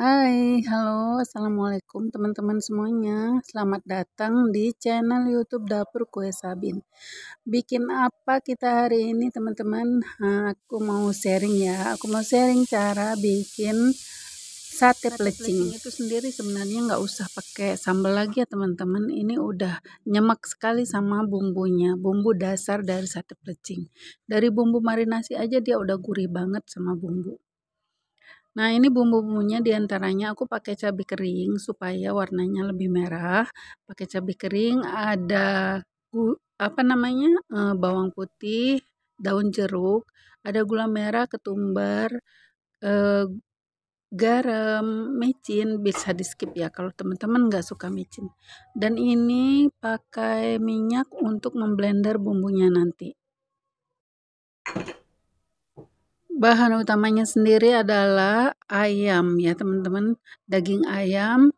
Hai, halo, assalamualaikum teman-teman semuanya. Selamat datang di channel YouTube Dapur Kue Sabin. Bikin apa kita hari ini, teman-teman? Ah, aku mau sharing ya. Aku mau sharing cara bikin sate plecing. itu sendiri sebenarnya nggak usah pakai sambal lagi ya teman-teman ini udah nyemek sekali sama bumbunya bumbu dasar dari sate plecing. dari bumbu marinasi aja dia udah gurih banget sama bumbu Nah, ini bumbu-bumbunya diantaranya aku pakai cabai kering supaya warnanya lebih merah. Pakai cabai kering, ada apa namanya eh, bawang putih, daun jeruk, ada gula merah, ketumbar, eh, garam, micin. bisa di skip ya kalau teman-teman nggak suka micin. Dan ini pakai minyak untuk memblender bumbunya nanti bahan utamanya sendiri adalah ayam ya teman-teman daging ayam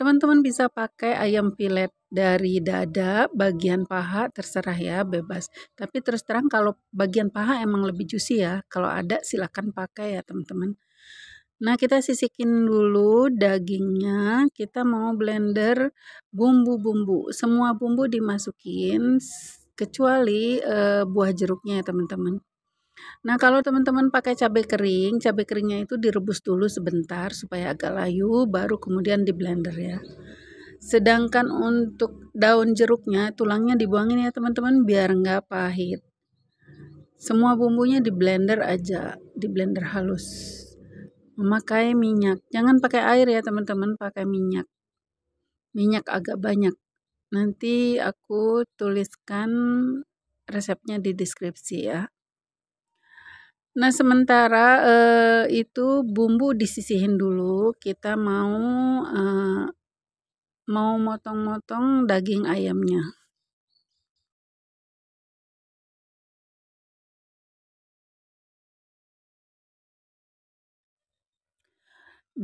teman-teman bisa pakai ayam filet dari dada bagian paha terserah ya bebas tapi terus terang kalau bagian paha emang lebih juicy ya kalau ada silahkan pakai ya teman-teman Nah, kita sisikin dulu dagingnya. Kita mau blender bumbu-bumbu. Semua bumbu dimasukin kecuali e, buah jeruknya ya, teman-teman. Nah, kalau teman-teman pakai cabai kering, cabai keringnya itu direbus dulu sebentar supaya agak layu, baru kemudian di blender ya. Sedangkan untuk daun jeruknya, tulangnya dibuangin ya teman-teman biar nggak pahit. Semua bumbunya di blender aja, di blender halus. Memakai minyak, jangan pakai air ya teman-teman, pakai minyak. Minyak agak banyak. Nanti aku tuliskan resepnya di deskripsi ya. Nah, sementara, eh, itu bumbu disisihin dulu, kita mau, eh, mau motong-motong daging ayamnya.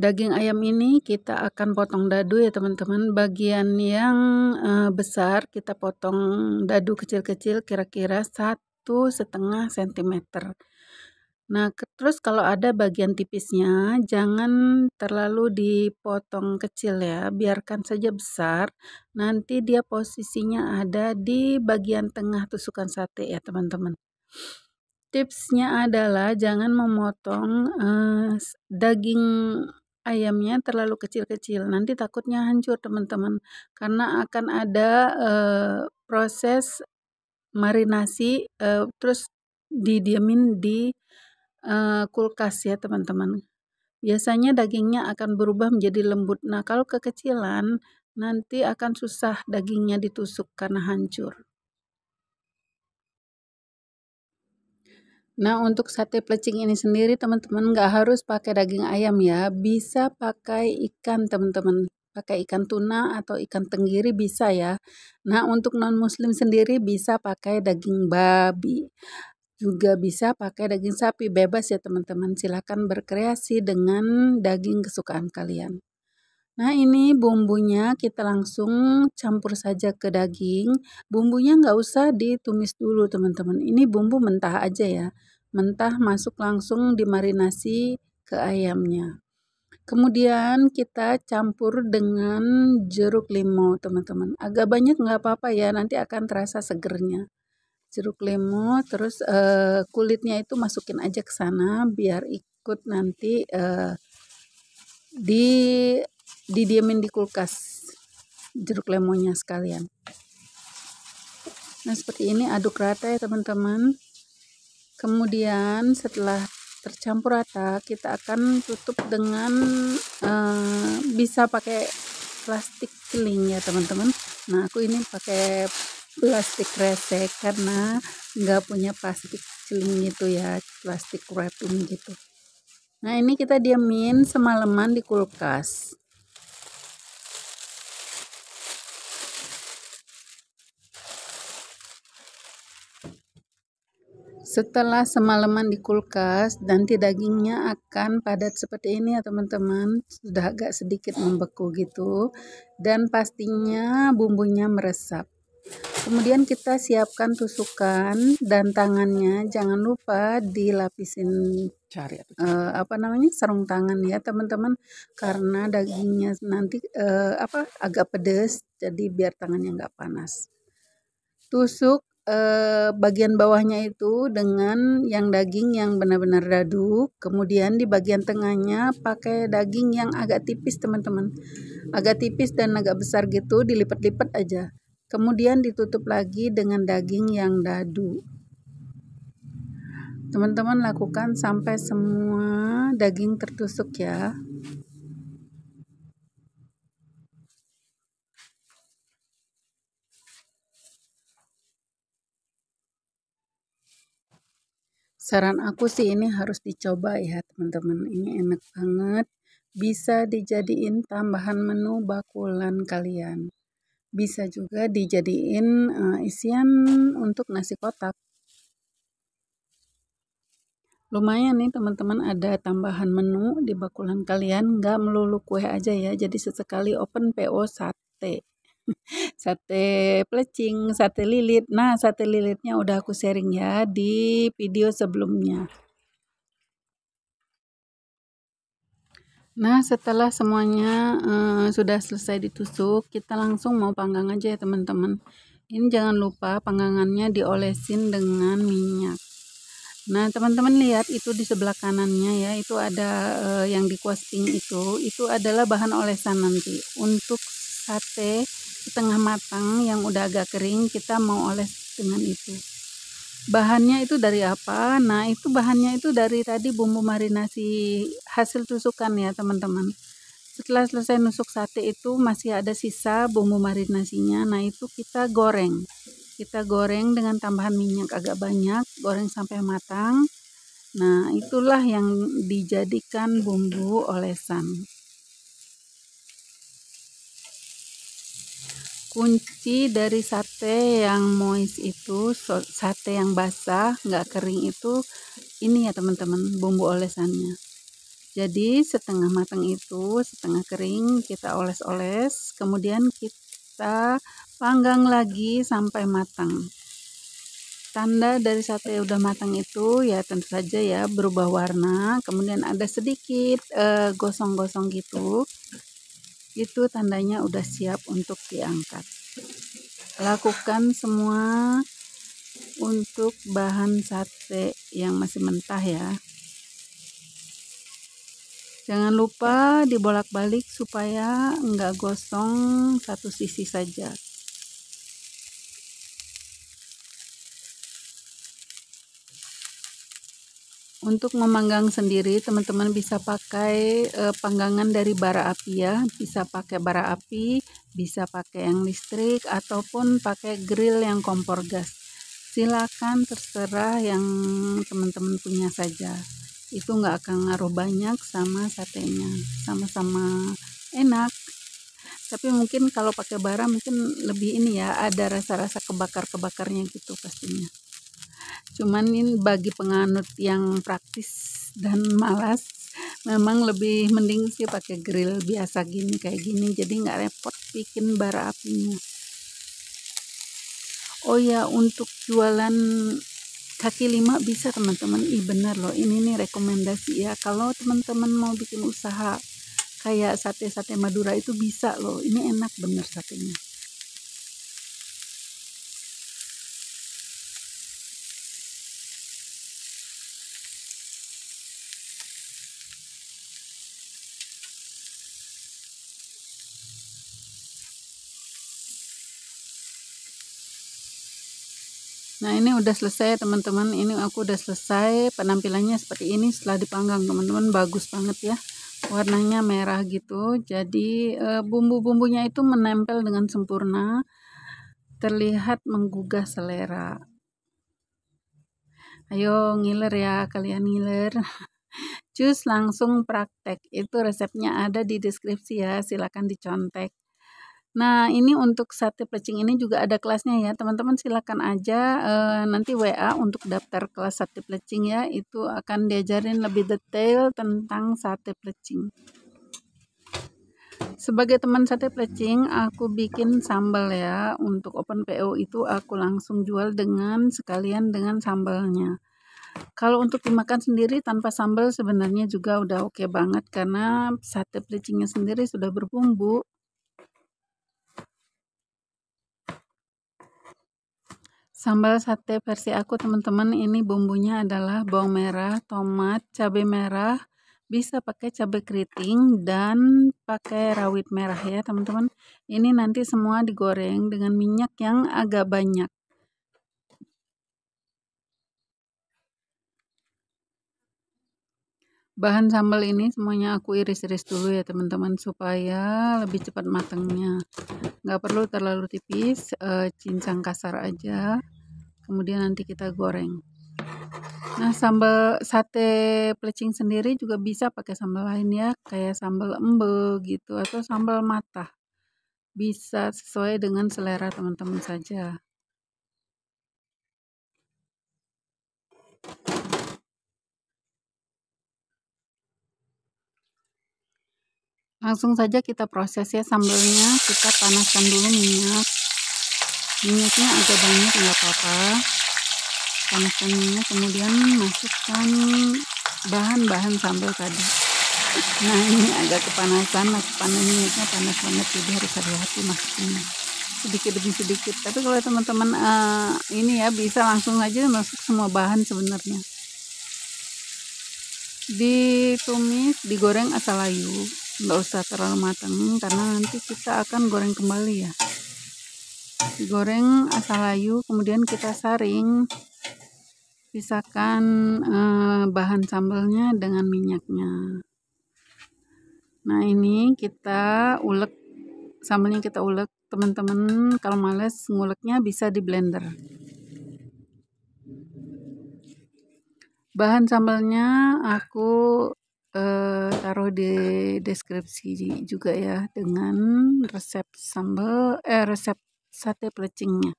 Daging ayam ini kita akan potong dadu ya teman-teman, bagian yang, eh, besar kita potong dadu kecil-kecil kira-kira satu setengah sentimeter. Nah, terus kalau ada bagian tipisnya, jangan terlalu dipotong kecil ya, biarkan saja besar. Nanti dia posisinya ada di bagian tengah tusukan sate ya, teman-teman. Tipsnya adalah jangan memotong eh, daging ayamnya terlalu kecil-kecil. Nanti takutnya hancur, teman-teman, karena akan ada eh, proses marinasi eh, terus didiamin di Eh, kulkas ya teman-teman. Biasanya dagingnya akan berubah menjadi lembut. Nah kalau kekecilan nanti akan susah dagingnya ditusuk karena hancur. Nah untuk sate plecing ini sendiri teman-teman nggak harus pakai daging ayam ya. Bisa pakai ikan teman-teman pakai ikan tuna atau ikan tenggiri bisa ya. Nah, untuk non muslim sendiri bisa pakai daging babi juga bisa pakai daging sapi bebas ya teman-teman silahkan berkreasi dengan daging kesukaan kalian nah ini bumbunya kita langsung campur saja ke daging bumbunya nggak usah ditumis dulu teman-teman ini bumbu mentah aja ya mentah masuk langsung dimarinasi ke ayamnya Kemudian kita campur dengan jeruk limau teman-teman. Agak banyak nggak apa-apa ya, nanti akan terasa segernya jeruk lemon terus uh, kulitnya itu masukin aja ke sana biar ikut nanti uh, di didiamin di kulkas jeruk lemonnya sekalian nah seperti ini aduk rata ya teman-teman kemudian setelah tercampur rata kita akan tutup dengan uh, bisa pakai plastik keling ya teman-teman nah aku ini pakai plastik resek karena nggak punya plastik celing itu ya plastik wrapping gitu nah ini kita diamin semalaman di kulkas setelah semalaman di kulkas nanti dagingnya akan padat seperti ini ya teman-teman sudah agak sedikit membeku gitu dan pastinya bumbunya meresap kemudian kita siapkan tusukan dan tangannya jangan lupa dilapisin cari uh, apa namanya sarung tangan ya teman-teman karena dagingnya nanti uh, apa agak pedes jadi biar tangannya nggak panas tusuk eh, bagian bawahnya itu dengan yang daging yang benar-benar dadu. Kemudian di bagian tengahnya pakai daging yang agak tipis teman-teman. Agak tipis dan agak besar gitu dilipat-lipat aja. Kemudian ditutup lagi dengan daging yang dadu. Teman-teman lakukan sampai semua daging tertusuk ya. Saran aku sih ini harus dicoba ya teman-teman. Ini enak banget. Bisa dijadiin tambahan menu bakulan kalian. Bisa juga dijadiin uh, isian untuk nasi kotak. Lumayan nih teman-teman ada tambahan menu di bakulan kalian. Nggak melulu kue aja ya. Jadi sesekali open PO sate. sate plecing, sate lilit. Nah sate lilitnya udah aku sharing ya di video sebelumnya. Nah, setelah semuanya uh, sudah selesai ditusuk, kita langsung mau panggang aja ya, teman-teman. Ini jangan lupa panggangannya diolesin dengan minyak. Nah, teman-teman lihat itu di sebelah kanannya ya, itu ada uh, yang dikuas pink itu, itu adalah bahan olesan nanti. Untuk sate setengah matang yang udah agak kering, kita mau oles dengan itu bahannya itu dari apa nah itu bahannya itu dari tadi bumbu marinasi hasil tusukan ya teman-teman setelah selesai nusuk sate itu masih ada sisa bumbu marinasinya nah itu kita goreng kita goreng dengan tambahan minyak agak banyak goreng sampai matang nah itulah yang dijadikan bumbu olesan kunci dari sate yang moist itu sate yang basah nggak kering itu ini ya teman-teman bumbu olesannya jadi setengah matang itu setengah kering kita oles-oles kemudian kita panggang lagi sampai matang tanda dari sate udah matang itu ya tentu saja ya berubah warna kemudian ada sedikit eh, gosong-gosong eh, gitu itu tandanya udah siap untuk diangkat lakukan semua untuk bahan sate yang masih mentah ya jangan lupa dibolak-balik supaya nggak gosong satu sisi saja Untuk memanggang sendiri, teman-teman bisa pakai e, panggangan dari bara api ya. Bisa pakai bara api, bisa pakai yang listrik, ataupun pakai grill yang kompor gas. Silakan terserah yang teman-teman punya saja. Itu nggak akan ngaruh banyak sama satenya. Sama-sama enak. Tapi mungkin kalau pakai bara mungkin lebih ini ya, ada rasa-rasa kebakar-kebakarnya gitu pastinya cuman ini bagi penganut yang praktis dan malas memang lebih mending sih pakai grill biasa gini kayak gini jadi nggak repot bikin bara apinya oh ya untuk jualan kaki lima bisa teman-teman ih bener loh ini nih rekomendasi ya kalau teman-teman mau bikin usaha kayak sate-sate Madura itu bisa loh ini enak bener satenya Nah ini udah selesai teman-teman ini aku udah selesai penampilannya seperti ini setelah dipanggang teman-teman bagus banget ya warnanya merah gitu jadi eh, bumbu-bumbunya itu menempel dengan sempurna terlihat menggugah selera ayo ngiler ya kalian ngiler cus langsung praktek itu resepnya ada di deskripsi ya silahkan dicontek Nah, ini untuk sate plecing ini juga ada kelasnya ya. Teman-teman silakan aja e, nanti WA untuk daftar kelas sate plecing ya. Itu akan diajarin lebih detail tentang sate plecing. Sebagai teman sate plecing, aku bikin sambal ya. Untuk open PO itu aku langsung jual dengan sekalian dengan sambalnya. Kalau untuk dimakan sendiri tanpa sambal sebenarnya juga udah oke okay banget karena sate pelicingnya sendiri sudah berbumbu Sambal sate versi aku teman-teman ini bumbunya adalah bawang merah, tomat, cabai merah, bisa pakai cabai keriting dan pakai rawit merah ya teman-teman. Ini nanti semua digoreng dengan minyak yang agak banyak. Bahan sambal ini semuanya aku iris-iris dulu ya teman-teman supaya lebih cepat matangnya. Nggak perlu terlalu tipis, e, cincang kasar aja. Kemudian nanti kita goreng. Nah sambal sate plecing sendiri juga bisa pakai sambal lain ya, kayak sambal embe gitu atau sambal mata. Bisa sesuai dengan selera teman-teman saja. langsung saja kita proses ya sambalnya kita panaskan dulu minyak minyaknya agak banyak nggak apa-apa panaskan minyak kemudian masukkan bahan-bahan sambal tadi nah ini agak kepanasan masih panas minyaknya panas banget jadi harus hati-hati masukinnya sedikit demi sedikit tapi kalau teman-teman uh, ini ya bisa langsung aja masuk semua bahan sebenarnya ditumis digoreng asal layu nggak usah terlalu matang hmm, karena nanti kita akan goreng kembali ya goreng asal layu kemudian kita saring pisahkan eh, bahan sambalnya dengan minyaknya nah ini kita ulek sambalnya kita ulek teman-teman kalau males nguleknya bisa di blender bahan sambalnya aku uh, taruh di deskripsi juga ya dengan resep sambal eh resep sate plecingnya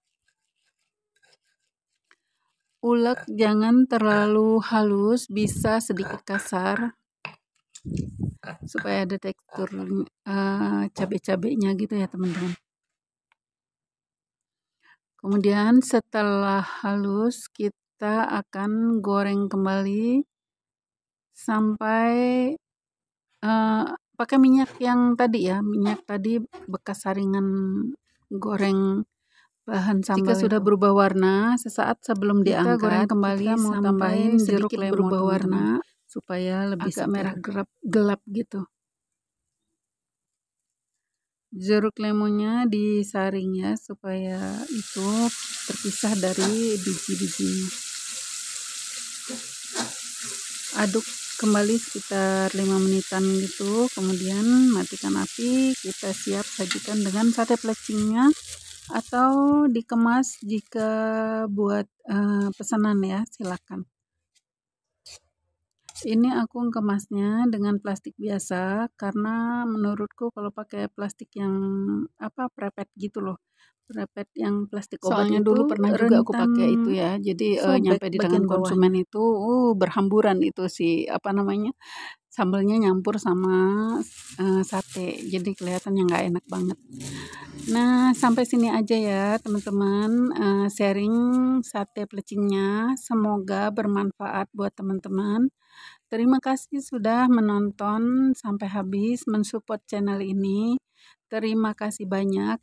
Ulek jangan terlalu halus, bisa sedikit kasar supaya ada tekstur uh, eh, cabai-cabainya gitu ya teman-teman. Kemudian setelah halus kita akan goreng kembali Sampai, uh, pakai minyak yang tadi ya, minyak tadi bekas saringan goreng bahan Jika sudah berubah warna sesaat sebelum kita diangkat, goreng kembali kita mau tambahin jeruk sedikit lemon berubah warna supaya lebih agak merah gelap, gelap gitu. Jeruk lemonnya disaring ya supaya itu terpisah dari biji-bijinya aduk kembali sekitar 5 menitan gitu kemudian matikan api kita siap sajikan dengan sate plecingnya atau dikemas jika buat uh, pesanan ya silakan ini aku kemasnya dengan plastik biasa karena menurutku kalau pakai plastik yang apa prepet gitu loh Repet yang plastik obat Soalnya itu dulu pernah juga aku pakai itu ya. Jadi eh, so, uh, nyampe di tangan konsumen bawah. itu uh, berhamburan itu si apa namanya? sambelnya nyampur sama uh, sate. Jadi kelihatannya nggak enak banget. Nah, sampai sini aja ya, teman-teman. Uh, sharing sate plecingnya. semoga bermanfaat buat teman-teman. Terima kasih sudah menonton sampai habis, mensupport channel ini. Terima kasih banyak.